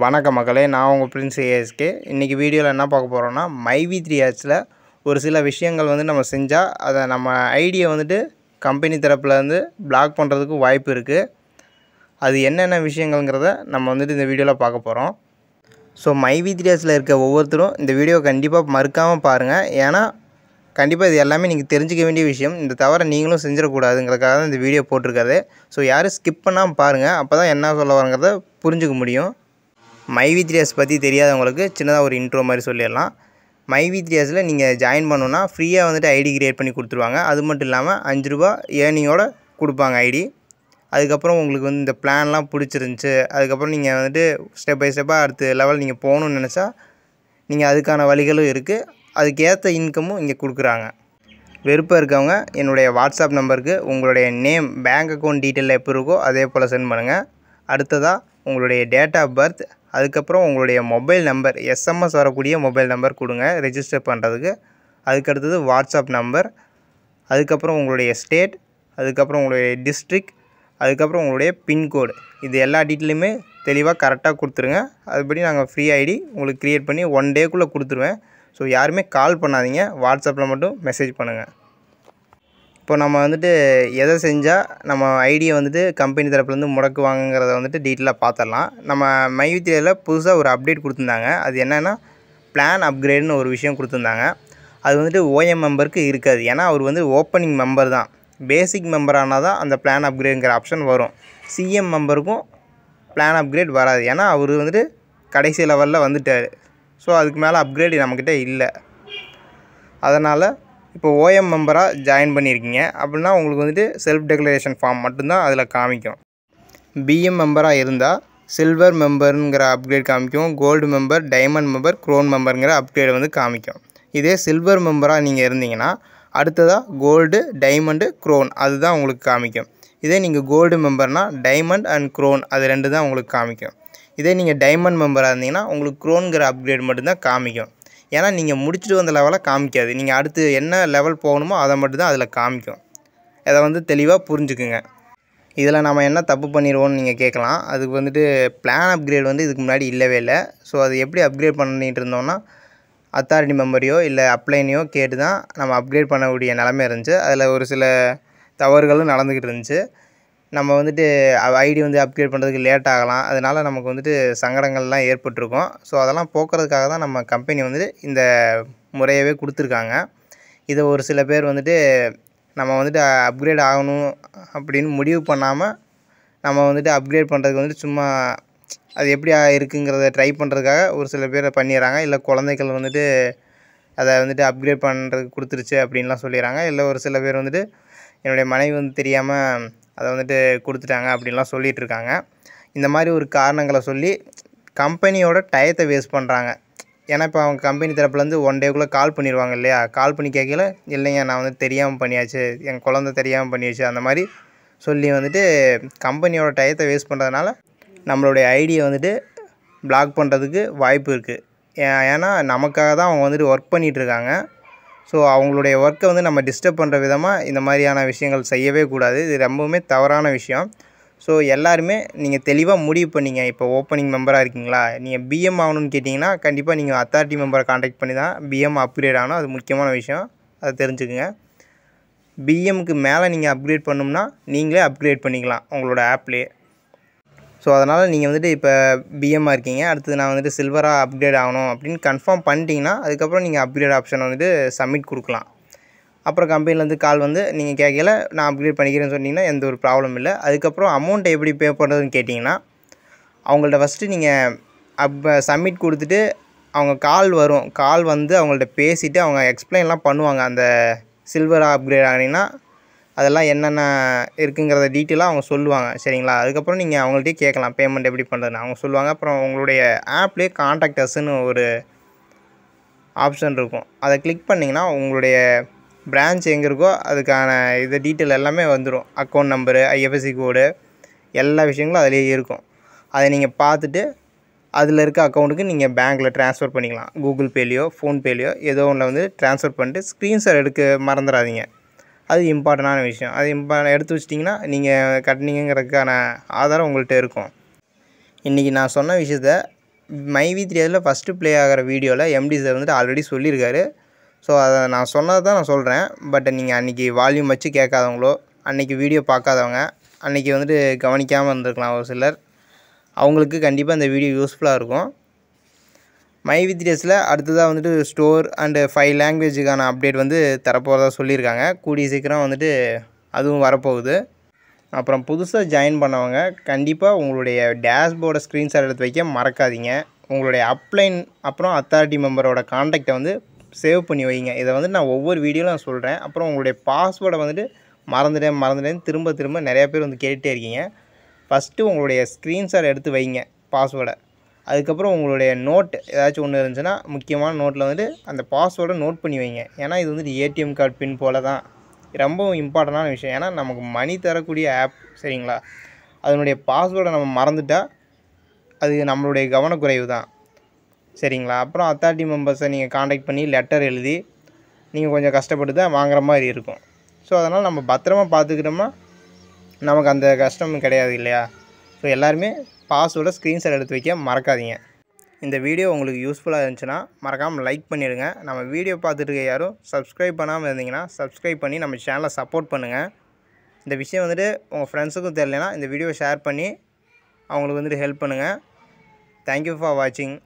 வணக்க மக்களே நான் உங்கள் பிரின்ஸ் ஏஎஸ்கே இன்றைக்கி வீடியோவில் என்ன பார்க்க போகிறோன்னா மைவி த்ரீ ஆட்ஸில் ஒரு சில விஷயங்கள் வந்து நம்ம செஞ்சால் அதை நம்ம ஐடியை வந்துட்டு கம்பெனி தரப்புலேருந்து பிளாக் பண்ணுறதுக்கு வாய்ப்பு இருக்குது அது என்னென்ன விஷயங்கள்ங்கிறத நம்ம வந்துட்டு இந்த வீடியோவில் பார்க்க போகிறோம் ஸோ மைவி த்ரீ ஆட்ஸில் இருக்க ஒவ்வொருத்தரும் இந்த வீடியோ கண்டிப்பாக மறுக்காமல் பாருங்கள் ஏன்னா கண்டிப்பாக இது எல்லாமே நீங்கள் தெரிஞ்சிக்க வேண்டிய விஷயம் இந்த தவிர நீங்களும் செஞ்சிடக்கூடாதுங்கிறதுக்காக தான் இந்த வீடியோ போட்டிருக்காரு ஸோ யாரும் ஸ்கிப் பண்ணாமல் பாருங்கள் அப்போ தான் என்ன சொல்ல வரங்கிறத புரிஞ்சுக்க முடியும் மைவித்ரியாஸ் பற்றி தெரியாதவங்களுக்கு சின்னதாக ஒரு இன்ட்ரோ மாதிரி சொல்லிடலாம் மைவித்ரியாஸில் நீங்கள் ஜாயின் பண்ணோன்னா ஃப்ரீயாக வந்துட்டு ஐடி க்ரியேட் பண்ணி கொடுத்துருவாங்க அது மட்டும் இல்லாமல் அஞ்சு ரூபா ஏர்னிங்கோட கொடுப்பாங்க ஐடி அதுக்கப்புறம் உங்களுக்கு வந்து இந்த பிளான்லாம் பிடிச்சிருந்துச்சி அதுக்கப்புறம் நீங்கள் வந்துட்டு ஸ்டெப் பை ஸ்டெப்பாக அடுத்த லெவல் நீங்கள் போகணுன்னு நினச்சா நீங்கள் அதுக்கான வழிகளும் இருக்குது அதுக்கேற்ற இன்கமும் இங்கே கொடுக்குறாங்க வெறுப்பாக இருக்கவங்க என்னுடைய வாட்ஸ்அப் நம்பருக்கு உங்களுடைய நேம் பேங்க் அக்கௌண்ட் டீட்டெயில் எப்போ இருக்கோ அதே போல் சென்ட் பண்ணுங்கள் அடுத்ததாக உங்களுடைய டேட் ஆஃப் பர்த் அதுக்கப்புறம் உங்களுடைய மொபைல் நம்பர் எஸ்எம்எஸ் வரக்கூடிய மொபைல் நம்பர் கொடுங்க ரெஜிஸ்டர் பண்ணுறதுக்கு அதுக்கடுத்தது வாட்ஸ்அப் நம்பர் அதுக்கப்புறம் உங்களுடைய ஸ்டேட் அதுக்கப்புறம் உங்களுடைய டிஸ்ட்ரிக் அதுக்கப்புறம் உங்களுடைய பின்கோடு இது எல்லா டீட்டெயிலுமே தெளிவாக கரெக்டாக கொடுத்துருங்க அதுபடி நாங்கள் ஃப்ரீ ஐடி உங்களுக்கு க்ரியேட் பண்ணி ஒன் டேக்குள்ளே கொடுத்துருவேன் ஸோ யாருமே கால் பண்ணாதீங்க வாட்ஸ்அப்பில் மட்டும் மெசேஜ் பண்ணுங்கள் இப்போ நம்ம வந்துட்டு எதை செஞ்சால் நம்ம ஐடியை வந்துட்டு கம்பெனி தரப்புலேருந்து வாங்குங்கிறத வந்துட்டு டீட்டெயிலாக பார்த்துடலாம் நம்ம மைவித்தியில் புதுசாக ஒரு அப்டேட் கொடுத்துருந்தாங்க அது என்னென்னா பிளான் அப்கிரேடுன்னு ஒரு விஷயம் கொடுத்துருந்தாங்க அது வந்துட்டு ஓஎம் மெம்பருக்கு இருக்காது ஏன்னா அவர் வந்து ஓப்பனிங் மெம்பர் தான் பேசிக் மெம்பர் ஆனால் தான் அந்த பிளான் அப்கிரேடுங்கிற ஆப்ஷன் வரும் சிஎம் மெம்பருக்கும் பிளான் அப்கிரேட் வராது ஏன்னா அவர் வந்துட்டு கடைசி லெவலில் வந்துட்டார் ஸோ அதுக்கு மேலே அப்கிரேடு நம்மக்கிட்ட இல்லை அதனால் இப்போ ஓஎம் மெம்பராக ஜாயின் பண்ணியிருக்கீங்க அப்படின்னா உங்களுக்கு வந்துட்டு செல்ஃப் டெக்ளரேஷன் ஃபார்ம் மட்டும்தான் அதில் காமிக்கும் பிஎம் மெம்பராக இருந்தால் சில்வர் மெம்பருங்கிற அப்கிரேட் காமிக்கும் gold member diamond member crown மெம்பருங்கிற அப்கிரேட் வந்து காமிக்கும் இதே சில்வர் மெம்பராக நீங்கள் இருந்தீங்கன்னா அடுத்ததாக கோல்டு டைமண்டு க்ரோன் அதுதான் உங்களுக்கு காமிக்கும் இதே நீங்கள் கோல்டு மெம்பர்னால் டைமண்ட் அண்ட் குரோன் அது ரெண்டு தான் உங்களுக்கு காமிக்கும் இதே நீங்கள் டைமண்ட் மெம்பராக இருந்தீங்கன்னா உங்களுக்கு குரோனுங்கிற அப்கிரேட் மட்டும்தான் காமிக்கும் ஏன்னா நீங்கள் முடிச்சுட்டு வந்த லெவலை காமிக்காது நீங்கள் அடுத்து என்ன லெவல் போகணுமோ அதை மட்டும்தான் அதில் காமிக்கும் அதை வந்து தெளிவாக புரிஞ்சுக்குங்க இதில் நம்ம என்ன தப்பு பண்ணிடுவோம்னு நீங்கள் கேட்கலாம் அதுக்கு வந்துட்டு பிளான் அப்கிரேட் வந்து இதுக்கு முன்னாடி இல்லவே இல்லை ஸோ அது எப்படி அப்கிரேட் பண்ணிகிட்டு இருந்தோம்னா அத்தாரிட்டி மெம்பரையோ இல்லை அப்ளைனையோ கேட்டு தான் நம்ம அப்கிரேட் பண்ணக்கூடிய நிலமை இருந்துச்சு அதில் ஒரு சில தவறுகளும் நடந்துக்கிட்டு இருந்துச்சு நம்ம வந்துட்டு ஐடி வந்து அப்கிரேட் பண்ணுறதுக்கு லேட் ஆகலாம் அதனால் நமக்கு வந்துட்டு சங்கடங்கள்லாம் ஏற்பட்டிருக்கும் ஸோ அதெல்லாம் போக்குறதுக்காக தான் நம்ம கம்பெனி வந்துட்டு இந்த முறையவே கொடுத்துருக்காங்க இதை ஒரு சில பேர் வந்துட்டு நம்ம வந்துட்டு அப்கிரேட் ஆகணும் அப்படின்னு முடிவு பண்ணாமல் நம்ம வந்துட்டு அப்கிரேட் பண்ணுறதுக்கு வந்துட்டு சும்மா அது எப்படி இருக்குங்கிறத ட்ரை பண்ணுறதுக்காக ஒரு சில பேர் பண்ணிடுறாங்க இல்லை குழந்தைகள் வந்துட்டு அதை வந்துட்டு அப்கிரேட் பண்ணுறதுக்கு கொடுத்துருச்சு அப்படின்லாம் சொல்லிடுறாங்க இல்லை ஒரு சில பேர் வந்துட்டு என்னுடைய மனைவி வந்து தெரியாமல் அதை வந்துட்டு கொடுத்துட்டாங்க அப்படின்லாம் சொல்லிகிட்டு இருக்காங்க இந்த மாதிரி ஒரு காரணங்களை சொல்லி கம்பெனியோட டயத்தை வேஸ்ட் பண்ணுறாங்க ஏன்னா இப்போ அவங்க கம்பெனி தரப்புலேருந்து ஒன் டேக்குள்ளே கால் பண்ணிடுவாங்க இல்லையா கால் பண்ணி கேட்கல இல்லைங்க நான் வந்து தெரியாமல் பண்ணியாச்சு என் குழந்த தெரியாமல் பண்ணியாச்சு அந்த மாதிரி சொல்லி வந்துட்டு கம்பெனியோட டயத்தை வேஸ்ட் பண்ணுறதுனால நம்மளுடைய ஐடியை வந்துட்டு பிளாக் பண்ணுறதுக்கு வாய்ப்பு இருக்குது ஏன்னா நமக்காக தான் அவங்க வந்துட்டு ஒர்க் பண்ணிகிட்ருக்காங்க ஸோ அவங்களுடைய ஒர்க்கை வந்து நம்ம டிஸ்டர்ப் பண்ணுற விதமாக இந்த மாதிரியான விஷயங்கள் செய்யவே கூடாது இது ரொம்பவுமே தவறான விஷயம் ஸோ எல்லாருமே நீங்கள் தெளிவாக முடிவு பண்ணிங்க இப்போ ஓப்பனிங் மெம்பராக இருக்கீங்களா நீங்கள் பிஎம் ஆகணும்னு கேட்டிங்கன்னா கண்டிப்பாக நீங்கள் அத்தாரிட்டி மெம்பரை காண்டாக்ட் பண்ணி தான் பிஎம் அப்கிரேட் ஆகணும் அது முக்கியமான விஷயம் அதை தெரிஞ்சுக்குங்க பிஎம்க்கு மேலே நீங்கள் அப்கிரேட் பண்ணோம்னா நீங்களே அப்கிரேட் பண்ணிக்கலாம் உங்களோட ஆப்லேயே ஸோ அதனால் நீங்கள் வந்துட்டு இப்போ பிஎம்மாக இருக்கீங்க அடுத்தது நான் வந்துட்டு சில்வராக அப்கிரேட் ஆகணும் அப்படின்னு கன்ஃபார்ம் பண்ணிட்டீங்கன்னா அதுக்கப்புறம் நீங்கள் அப்கிரேட் ஆப்ஷன் வந்துட்டு சப்மிட் கொடுக்கலாம் அப்புறம் கம்பெனிலேருந்து கால் வந்து நீங்கள் கேட்கல நான் அப்கிரேட் பண்ணிக்கிறேன்னு சொன்னீங்கன்னா எந்த ஒரு ப்ராப்ளம் இல்லை அதுக்கப்புறம் அமௌண்ட்டை எப்படி பே பண்ணுறதுன்னு கேட்டிங்கன்னா அவங்கள்ட்ட ஃபஸ்ட்டு நீங்கள் அப் சப்மிட் கொடுத்துட்டு அவங்க கால் வரும் கால் வந்து அவங்கள்ட்ட பேசிவிட்டு அவங்க எக்ஸ்பிளைன்லாம் பண்ணுவாங்க அந்த சில்வராக அப்கிரேட் ஆனீங்கன்னா அதெல்லாம் என்னென்ன இருக்குங்கிறத டீட்டெயிலாக அவங்க சொல்லுவாங்க சரிங்களா அதுக்கப்புறம் நீங்கள் அவங்கள்ட்டே கேட்கலாம் பேமெண்ட் எப்படி பண்ணுறதுன்னு அவங்க சொல்லுவாங்க அப்புறம் உங்களுடைய ஆப்லேயே காண்டாக்டர்ஸ்னு ஒரு ஆப்ஷன் இருக்கும் அதை கிளிக் பண்ணிங்கன்னா உங்களுடைய பிரான்ச் எங்கே இருக்கோ அதுக்கான இது டீட்டெயில் எல்லாமே வந்துடும் அக்கௌண்ட் நம்பரு ஐஎஃப்எஸ்சி கோடு எல்லா விஷயங்களும் அதிலே இருக்கும் அதை நீங்கள் பார்த்துட்டு அதில் இருக்க அக்கௌண்ட்டுக்கு நீங்கள் பேங்க்கில் ட்ரான்ஸ்ஃபர் பண்ணிக்கலாம் கூகுள் பேலேயோ ஃபோன்பேலேயோ ஏதோ ஒன்றில் வந்து ட்ரான்ஸ்ஃபர் பண்ணிட்டு ஸ்க்ரீன்ஷாட் எடுக்க மறந்துடாதீங்க அது இம்பார்ட்டண்டான விஷயம் அது இம்பா எடுத்து வச்சிட்டிங்கன்னா நீங்கள் கட்டினீங்கிறதுக்கான ஆதாரம் உங்கள்கிட்ட இருக்கும் இன்றைக்கி நான் சொன்ன விஷயத்த மைவி அதில் ஃபஸ்ட்டு ப்ளே ஆகிற வீடியோவில் எம்டி சார் வந்துட்டு ஆல்ரெடி சொல்லியிருக்காரு ஸோ அதை நான் சொன்னது தான் நான் சொல்கிறேன் பட் நீங்கள் அன்றைக்கி வால்யூம் வச்சு கேட்காதவங்களோ அன்றைக்கி வீடியோ பார்க்காதவங்க அன்றைக்கி வந்துட்டு கவனிக்காமல் இருந்திருக்கலாம் ஒரு சிலர் அவங்களுக்கு கண்டிப்பாக இந்த வீடியோ யூஸ்ஃபுல்லாக இருக்கும் மை வித் டேஸில் அடுத்ததாக வந்துட்டு ஸ்டோர் அண்டு ஃபைவ் லாங்குவேஜுக்கான அப்டேட் வந்து தரப்போகிறதா சொல்லியிருக்காங்க கூடிய சீக்கிரம் வந்துட்டு அதுவும் வரப்போகுது அப்புறம் புதுசாக ஜாயின் பண்ணவங்க கண்டிப்பாக உங்களுடைய டேஷ்போர்டை ஸ்க்ரீன்ஷாட் எடுத்து வைக்க மறக்காதீங்க உங்களுடைய அப்ளைன் அப்புறம் அத்தாரிட்டி மெம்பரோட காண்டாக்டை வந்து சேவ் பண்ணி வைங்க இதை வந்து நான் ஒவ்வொரு வீடியோவில் நான் சொல்கிறேன் அப்புறம் உங்களுடைய பாஸ்வேர்டை வந்துட்டு மறந்துட்டேன் மறந்துட்டேன் திரும்ப திரும்ப நிறையா பேர் வந்து கேட்டுகிட்டே இருக்கீங்க ஃபஸ்ட்டு உங்களுடைய ஸ்க்ரீன்ஷாட் எடுத்து வைங்க பாஸ்வேர்டை அதுக்கப்புறம் உங்களுடைய நோட் ஏதாச்சும் ஒன்று இருந்துச்சுன்னா முக்கியமான நோட்டில் வந்து அந்த பாஸ்வேர்டை நோட் பண்ணி வைங்க ஏன்னா இது வந்து ஏடிஎம் கார்டு பின் போல தான் ரொம்பவும் இம்பார்ட்டண்டான விஷயம் ஏன்னா நமக்கு மணி தரக்கூடிய ஆப் சரிங்களா அதனுடைய பாஸ்வேர்டை நம்ம மறந்துட்டால் அது நம்மளுடைய கவனக்குறைவு தான் சரிங்களா அப்புறம் அத்தாரிட்டி மெம்பர்ஸை நீங்கள் காண்டாக்ட் பண்ணி லெட்டர் எழுதி நீங்கள் கொஞ்சம் கஷ்டப்பட்டு தான் வாங்குற மாதிரி இருக்கும் ஸோ அதனால் நம்ம பத்திரமா பார்த்துக்கிட்டோம்னா நமக்கு அந்த கஷ்டம் கிடையாது இல்லையா ஸோ எல்லாருமே பாஸ்வேர்டை ஸ்க்ரீன்ஷாட் எடுத்து வைக்க மறக்காதீங்க இந்த வீடியோ உங்களுக்கு யூஸ்ஃபுல்லாக இருந்துச்சுன்னா மறக்காமல் லைக் பண்ணிடுங்க நம்ம வீடியோ பார்த்துட்டு இருக்க யாரும் சப்ஸ்கிரைப் பண்ணாமல் இருந்தீங்கன்னா சப்ஸ்கிரைப் பண்ணி நம்ம சேனலை சப்போர்ட் பண்ணுங்கள் இந்த விஷயம் வந்துட்டு உங்கள் ஃப்ரெண்ட்ஸுக்கும் தெரிலனா இந்த வீடியோவை ஷேர் பண்ணி அவங்களுக்கு வந்துட்டு ஹெல்ப் பண்ணுங்கள் தேங்க்யூ ஃபார் வாட்சிங்